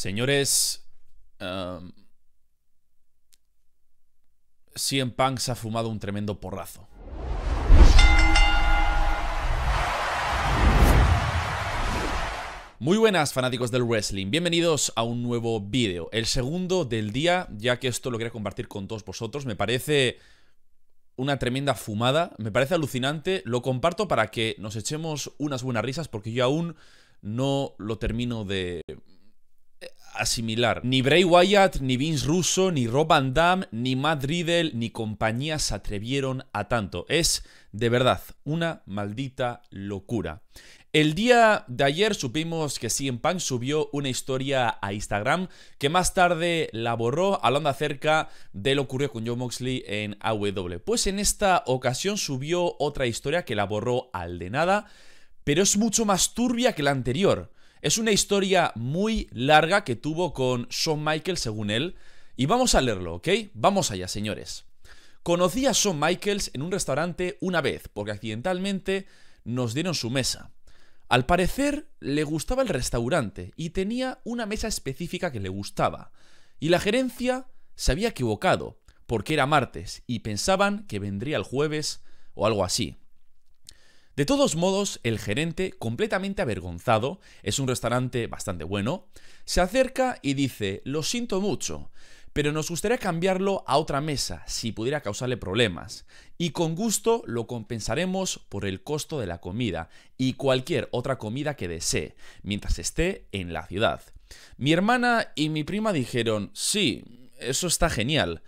Señores, um, Cien Punks ha fumado un tremendo porrazo. Muy buenas fanáticos del wrestling, bienvenidos a un nuevo vídeo, el segundo del día, ya que esto lo quería compartir con todos vosotros, me parece una tremenda fumada, me parece alucinante, lo comparto para que nos echemos unas buenas risas porque yo aún no lo termino de, asimilar. Ni Bray Wyatt, ni Vince Russo, ni Rob Van Damme, ni Matt Riddle, ni compañía se atrevieron a tanto. Es de verdad una maldita locura. El día de ayer supimos que CM Punk subió una historia a Instagram que más tarde la borró hablando acerca de lo ocurrido con Joe Moxley en AW. Pues en esta ocasión subió otra historia que la borró al de nada, pero es mucho más turbia que la anterior. Es una historia muy larga que tuvo con Shawn Michaels, según él, y vamos a leerlo, ¿ok? Vamos allá, señores. Conocí a Shawn Michaels en un restaurante una vez, porque accidentalmente nos dieron su mesa. Al parecer le gustaba el restaurante y tenía una mesa específica que le gustaba. Y la gerencia se había equivocado, porque era martes y pensaban que vendría el jueves o algo así. De todos modos, el gerente, completamente avergonzado, es un restaurante bastante bueno, se acerca y dice, lo siento mucho, pero nos gustaría cambiarlo a otra mesa si pudiera causarle problemas, y con gusto lo compensaremos por el costo de la comida y cualquier otra comida que desee, mientras esté en la ciudad. Mi hermana y mi prima dijeron, sí, eso está genial,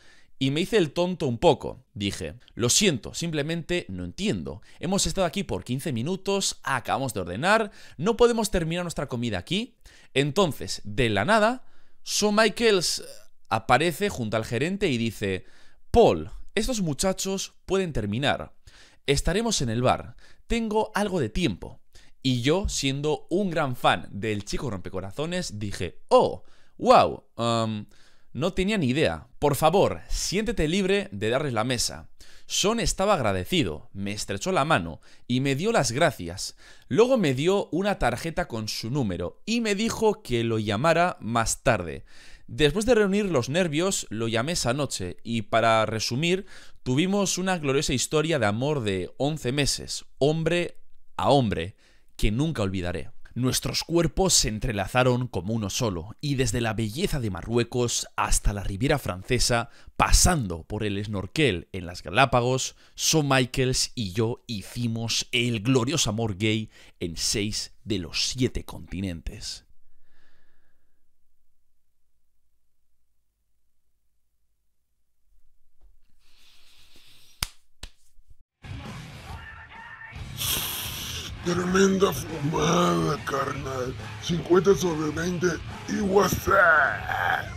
y me hice el tonto un poco. Dije, lo siento, simplemente no entiendo. Hemos estado aquí por 15 minutos, acabamos de ordenar, no podemos terminar nuestra comida aquí. Entonces, de la nada, So Michaels eh, aparece junto al gerente y dice, Paul, estos muchachos pueden terminar. Estaremos en el bar. Tengo algo de tiempo. Y yo, siendo un gran fan del chico rompecorazones, dije, oh, wow, um, no tenía ni idea. Por favor, siéntete libre de darles la mesa. Son estaba agradecido, me estrechó la mano y me dio las gracias. Luego me dio una tarjeta con su número y me dijo que lo llamara más tarde. Después de reunir los nervios, lo llamé esa noche y para resumir, tuvimos una gloriosa historia de amor de 11 meses, hombre a hombre, que nunca olvidaré. Nuestros cuerpos se entrelazaron como uno solo, y desde la belleza de Marruecos hasta la Riviera Francesa, pasando por el snorkel en las Galápagos, So Michaels y yo hicimos el glorioso amor gay en seis de los siete continentes. Tremenda fumada, carnal. 50 sobre 20 y WhatsApp.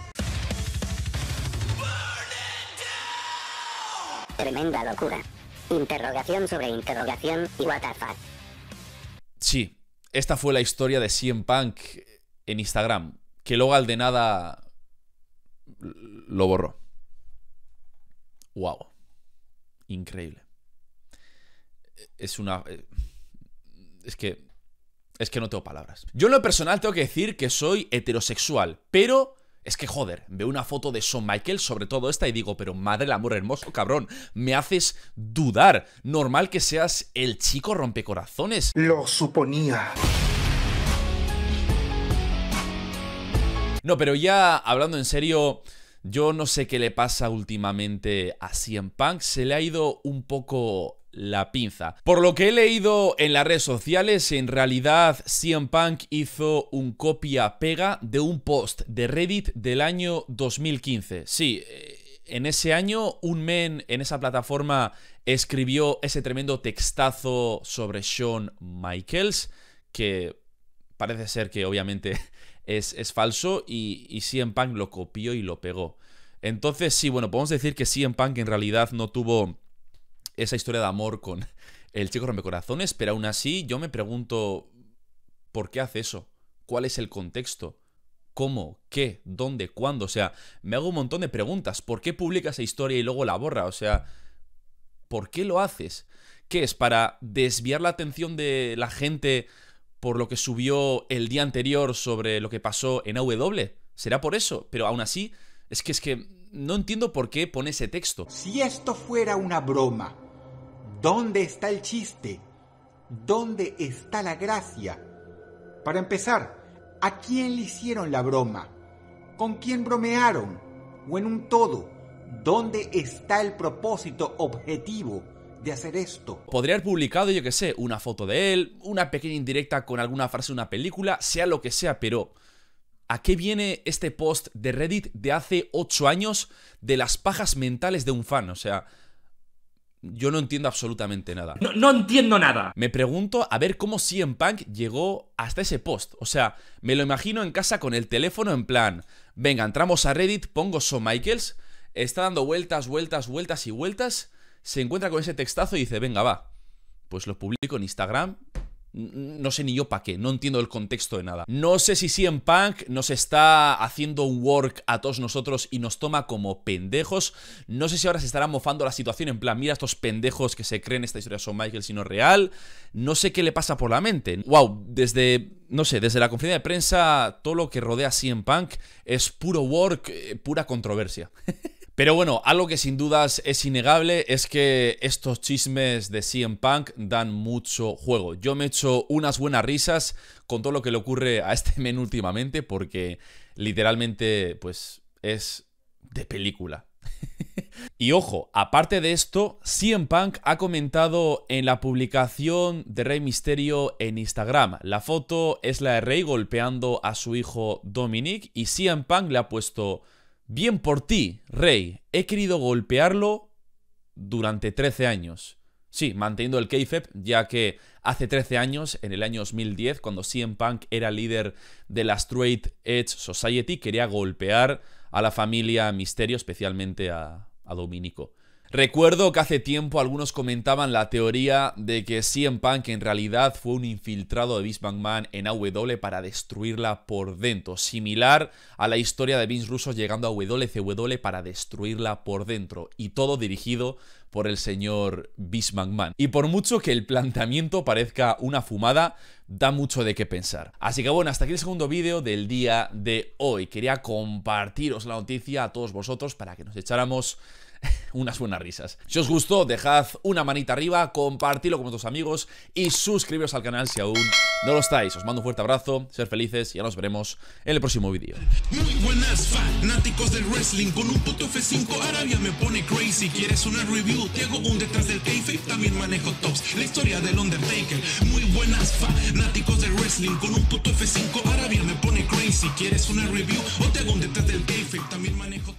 Tremenda locura. Interrogación sobre interrogación y WhatsApp. Sí, esta fue la historia de CM Punk en Instagram, que luego al de nada lo borró. Wow. Increíble. Es una eh, es que. Es que no tengo palabras. Yo en lo personal tengo que decir que soy heterosexual, pero. Es que joder, veo una foto de son Michael sobre todo esta, y digo, pero madre el amor hermoso, cabrón, me haces dudar. Normal que seas el chico rompecorazones. Lo suponía. No, pero ya hablando en serio, yo no sé qué le pasa últimamente a CM Punk. Se le ha ido un poco la pinza. Por lo que he leído en las redes sociales, en realidad CM Punk hizo un copia-pega de un post de Reddit del año 2015. Sí, eh, en ese año un men en esa plataforma escribió ese tremendo textazo sobre Shawn Michaels, que parece ser que obviamente es, falso y, y CM Punk lo copió y lo pegó. Entonces sí, bueno, podemos decir que CM Punk en realidad no tuvo esa historia de amor con el chico rompecorazones, pero aún así yo me pregunto, ¿por qué hace eso? ¿Cuál es el contexto? ¿Cómo? ¿Qué? ¿Dónde? ¿Cuándo? O sea, me hago un montón de preguntas. ¿Por qué publica esa historia y luego la borra? O sea, ¿por qué lo haces? ¿Qué es? ¿Para desviar la atención de la gente por lo que subió el día anterior sobre lo que pasó en AW? ¿Será por eso? Pero aún así, es que es que no entiendo por qué pone ese texto. Si esto fuera una broma, ¿Dónde está el chiste? ¿Dónde está la gracia? Para empezar, ¿a quién le hicieron la broma? ¿Con quién bromearon? ¿O en un todo? ¿Dónde está el propósito objetivo de hacer esto? Podría haber publicado, yo que sé, una foto de él, una pequeña indirecta con alguna frase de una película, sea lo que sea, pero ¿A qué viene este post de Reddit de hace 8 años de las pajas mentales de un fan? O sea, yo no entiendo absolutamente nada. No, entiendo nada. Me pregunto a ver cómo CM Punk llegó hasta ese post. O sea, me lo imagino en casa con el teléfono en plan, venga, entramos a Reddit, pongo Son Michaels, está dando vueltas, vueltas, vueltas y vueltas, se encuentra con ese textazo y dice, venga, va. Pues lo publico en Instagram no sé ni yo para qué, no entiendo el contexto de nada. No sé si CM Punk nos está haciendo work a todos nosotros y nos toma como pendejos. No sé si ahora se estará mofando la situación en plan, mira estos pendejos que se creen esta historia son Michael sino real. No sé qué le pasa por la mente. Wow, desde no sé, desde la conferencia de prensa todo lo que rodea a CM Punk es puro work, eh, pura controversia. Pero bueno, algo que sin dudas es innegable es que estos chismes de CM Punk dan mucho juego. Yo me he hecho unas buenas risas con todo lo que le ocurre a este men últimamente porque literalmente pues es de película. y ojo, aparte de esto, CM Punk ha comentado en la publicación de Rey Misterio en Instagram. La foto es la de Rey golpeando a su hijo Dominic y CM Punk le ha puesto Bien por ti, Rey. He querido golpearlo durante 13 años. Sí, manteniendo el KFEP, ya que hace 13 años, en el año 2010, cuando CM Punk era líder de la Straight Edge Society, quería golpear a la familia Misterio, especialmente a, a Dominico. Recuerdo que hace tiempo algunos comentaban la teoría de que CM Punk en realidad fue un infiltrado de Vince McMahon en AW para destruirla por dentro, similar a la historia de Vince Russo llegando a CW para destruirla por dentro, y todo dirigido por el señor Vince McMahon. Y por mucho que el planteamiento parezca una fumada, da mucho de qué pensar. Así que bueno, hasta aquí el segundo vídeo del día de hoy. Quería compartiros la noticia a todos vosotros para que nos echáramos unas buenas risas. Si os gustó, dejad una manita arriba, compartidlo con vuestros amigos y suscribiros al canal si aún no lo estáis. Os mando un fuerte abrazo, ser felices y ya nos veremos en el próximo vídeo. Muy buenas fanáticos del wrestling, con un puto F5 Arabia me pone crazy. ¿Quieres una review? Te hago un detrás del kayfabe, también manejo tops. La historia del Undertaker. Muy buenas fanáticos del wrestling, con un puto F5 Arabia me pone crazy. ¿Quieres una review? O te hago un detrás del K-Fake. también manejo